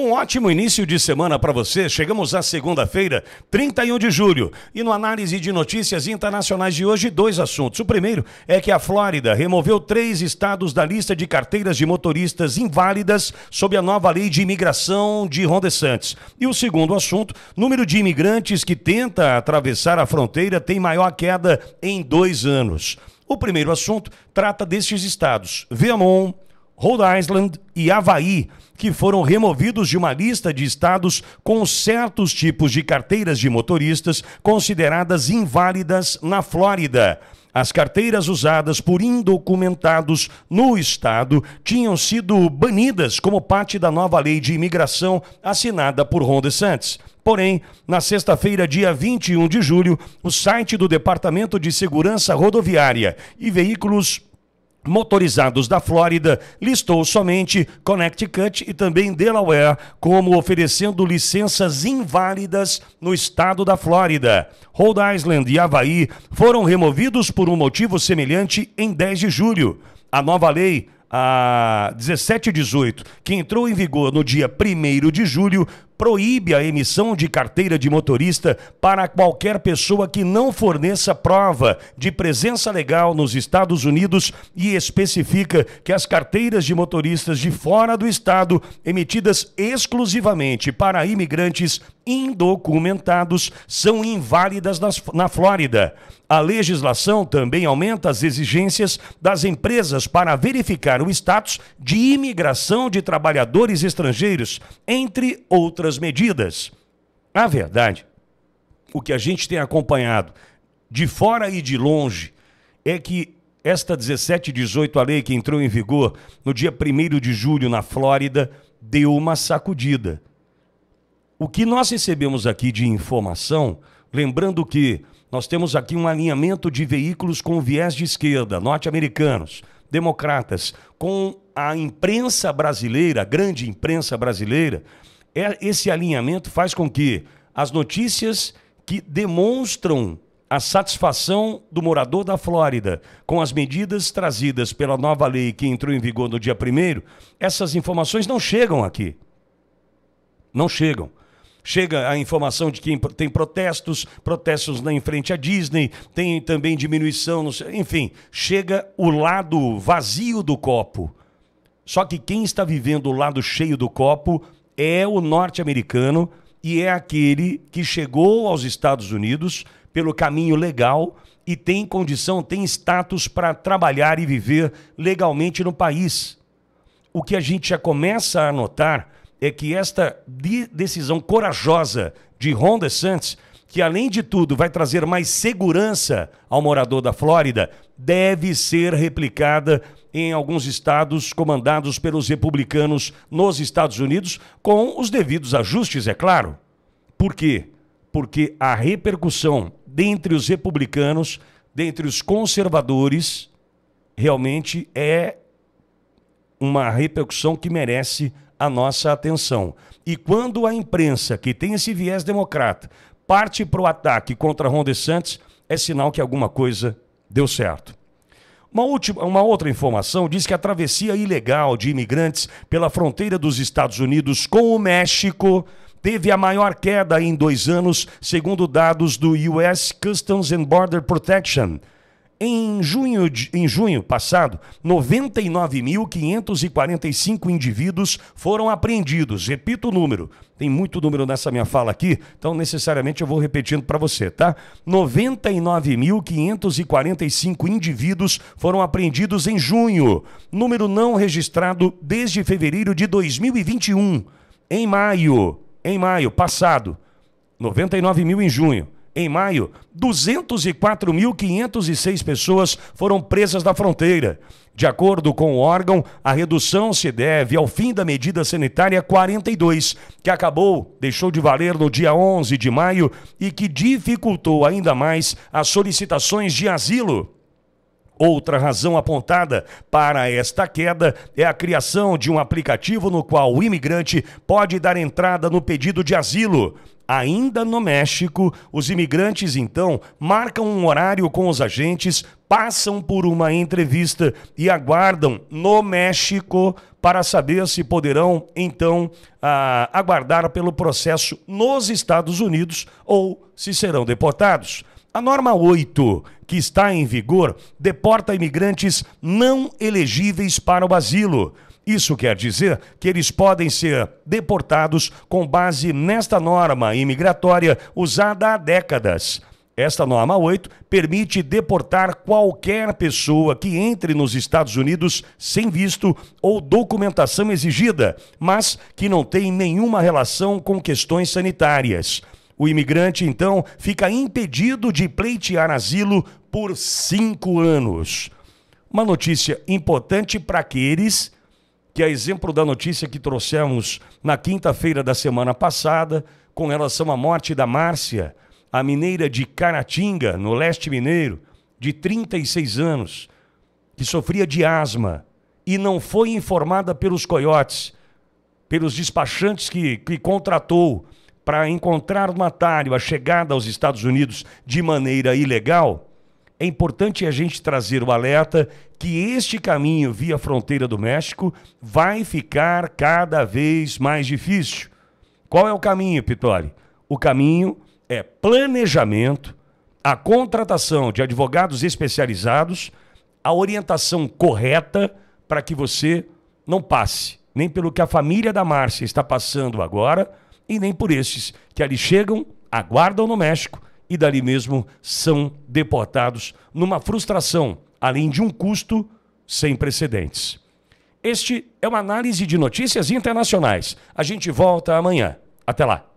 Um ótimo início de semana para você. Chegamos à segunda-feira, 31 de julho. E no análise de notícias internacionais de hoje, dois assuntos. O primeiro é que a Flórida removeu três estados da lista de carteiras de motoristas inválidas sob a nova lei de imigração de Ron DeSantis. E o segundo assunto, número de imigrantes que tenta atravessar a fronteira tem maior queda em dois anos. O primeiro assunto trata destes estados: Vermont, Rhode Island e Havaí que foram removidos de uma lista de estados com certos tipos de carteiras de motoristas consideradas inválidas na Flórida. As carteiras usadas por indocumentados no estado tinham sido banidas como parte da nova lei de imigração assinada por Ron DeSantis. Porém, na sexta-feira, dia 21 de julho, o site do Departamento de Segurança Rodoviária e Veículos motorizados da Flórida listou somente Connecticut e também Delaware como oferecendo licenças inválidas no estado da Flórida. Rhode Island e Havaí foram removidos por um motivo semelhante em 10 de julho. A nova lei a 1718, que entrou em vigor no dia 1 de julho, proíbe a emissão de carteira de motorista para qualquer pessoa que não forneça prova de presença legal nos Estados Unidos e especifica que as carteiras de motoristas de fora do estado, emitidas exclusivamente para imigrantes indocumentados, são inválidas nas, na Flórida. A legislação também aumenta as exigências das empresas para verificar o status de imigração de trabalhadores estrangeiros, entre outras outras medidas. A verdade, o que a gente tem acompanhado de fora e de longe é que esta 1718, a lei que entrou em vigor no dia 1 de julho na Flórida, deu uma sacudida. O que nós recebemos aqui de informação, lembrando que nós temos aqui um alinhamento de veículos com viés de esquerda, norte-americanos, democratas, com a imprensa brasileira, a grande imprensa brasileira, é, esse alinhamento faz com que as notícias que demonstram a satisfação do morador da Flórida com as medidas trazidas pela nova lei que entrou em vigor no dia 1 essas informações não chegam aqui. Não chegam. Chega a informação de que tem protestos, protestos na em frente à Disney, tem também diminuição, no... enfim, chega o lado vazio do copo. Só que quem está vivendo o lado cheio do copo é o norte-americano e é aquele que chegou aos Estados Unidos pelo caminho legal e tem condição, tem status para trabalhar e viver legalmente no país. O que a gente já começa a notar é que esta decisão corajosa de Ron DeSantis, que além de tudo vai trazer mais segurança ao morador da Flórida, deve ser replicada em alguns estados comandados pelos republicanos nos Estados Unidos, com os devidos ajustes, é claro. Por quê? Porque a repercussão dentre os republicanos, dentre os conservadores, realmente é uma repercussão que merece a nossa atenção. E quando a imprensa, que tem esse viés democrata, parte para o ataque contra Ron DeSantis, é sinal que alguma coisa Deu certo. Uma, última, uma outra informação diz que a travessia ilegal de imigrantes pela fronteira dos Estados Unidos com o México teve a maior queda em dois anos, segundo dados do U.S. Customs and Border Protection em junho, em junho passado, 99.545 indivíduos foram apreendidos. Repito o número. Tem muito número nessa minha fala aqui, então necessariamente eu vou repetindo para você, tá? 99.545 indivíduos foram apreendidos em junho. Número não registrado desde fevereiro de 2021. Em maio, em maio passado, 99 mil em junho. Em maio, 204.506 pessoas foram presas na fronteira. De acordo com o órgão, a redução se deve ao fim da medida sanitária 42, que acabou, deixou de valer no dia 11 de maio e que dificultou ainda mais as solicitações de asilo. Outra razão apontada para esta queda é a criação de um aplicativo no qual o imigrante pode dar entrada no pedido de asilo. Ainda no México, os imigrantes então marcam um horário com os agentes, passam por uma entrevista e aguardam no México para saber se poderão então ah, aguardar pelo processo nos Estados Unidos ou se serão deportados. A norma 8, que está em vigor, deporta imigrantes não elegíveis para o asilo. Isso quer dizer que eles podem ser deportados com base nesta norma imigratória usada há décadas. Esta norma 8 permite deportar qualquer pessoa que entre nos Estados Unidos sem visto ou documentação exigida, mas que não tem nenhuma relação com questões sanitárias. O imigrante, então, fica impedido de pleitear asilo por cinco anos. Uma notícia importante para aqueles que é exemplo da notícia que trouxemos na quinta-feira da semana passada, com relação à morte da Márcia, a mineira de Caratinga, no leste mineiro, de 36 anos, que sofria de asma e não foi informada pelos coiotes, pelos despachantes que, que contratou para encontrar no atalho a chegada aos Estados Unidos de maneira ilegal, é importante a gente trazer o alerta que este caminho via fronteira do México vai ficar cada vez mais difícil. Qual é o caminho, Pitori? O caminho é planejamento, a contratação de advogados especializados, a orientação correta para que você não passe nem pelo que a família da Márcia está passando agora e nem por esses que ali chegam, aguardam no México e dali mesmo são deportados numa frustração, além de um custo sem precedentes. Este é uma análise de notícias internacionais. A gente volta amanhã. Até lá.